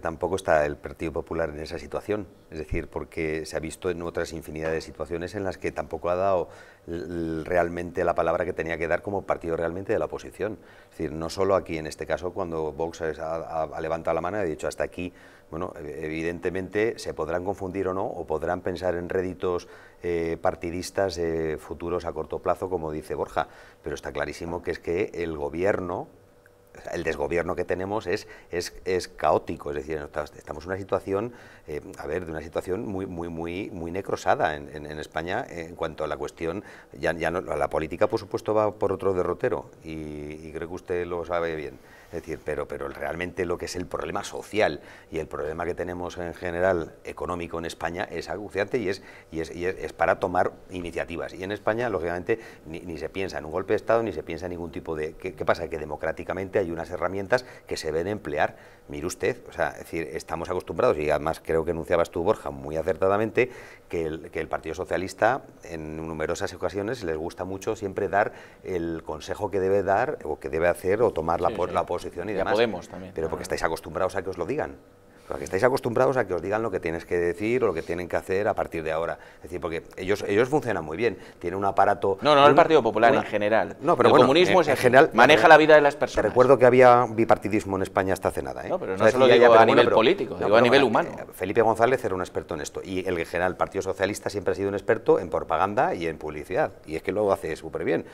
Tampoco está el Partido Popular en esa situación, es decir, porque se ha visto en otras infinidades de situaciones en las que tampoco ha dado realmente la palabra que tenía que dar como partido realmente de la oposición. Es decir, no solo aquí en este caso cuando Vox ha, levantado la mano y ha dicho hasta aquí, bueno, e, evidentemente se podrán confundir o no, o podrán pensar en réditos eh, partidistas eh, futuros a corto plazo, como dice Borja, pero está clarísimo que es que el gobierno el desgobierno que tenemos es, es, caótico, es decir, estamos en una situación, eh, a ver, de una situación muy, muy, muy, muy necrosada en, España en cuanto a la cuestión, ya, ya no, la política por supuesto va por otro derrotero y, y creo que usted lo sabe bien. Es decir, pero, pero realmente lo que es el problema social y el problema que tenemos en general económico en España es aguciante y es, y es, y es para tomar iniciativas. Y en España, lógicamente, ni, ni, se piensa en un golpe de Estado, ni se piensa en ningún tipo de... ¿Qué, pasa? Que democráticamente hay unas herramientas que se ven emplear. Mire usted, o sea, es decir, estamos acostumbrados, y además creo que anunciabas tú, Borja, muy acertadamente, que el, Partido Socialista en numerosas ocasiones les gusta mucho siempre dar el consejo que debe dar o que debe hacer o tomar la, sí, la ya y, Podemos también. Pero porque ah. estáis acostumbrados a que os lo digan. Porque estáis acostumbrados a que os digan lo que tienes que decir o lo que tienen que hacer a partir de ahora. Es decir, porque ellos, ellos funcionan muy bien, tienen un aparato... No, no, el Partido Popular en general. No, pero el comunismo es en general, maneja la vida de las personas. recuerdo que había bipartidismo en España hasta hace nada. ¿eh? No, pero no, solo digo a nivel político, digo a nivel humano. Eh, Felipe González era un experto en esto y el general Partido Socialista siempre ha sido un experto en propaganda y en publicidad. Y es que lo hace súper bien.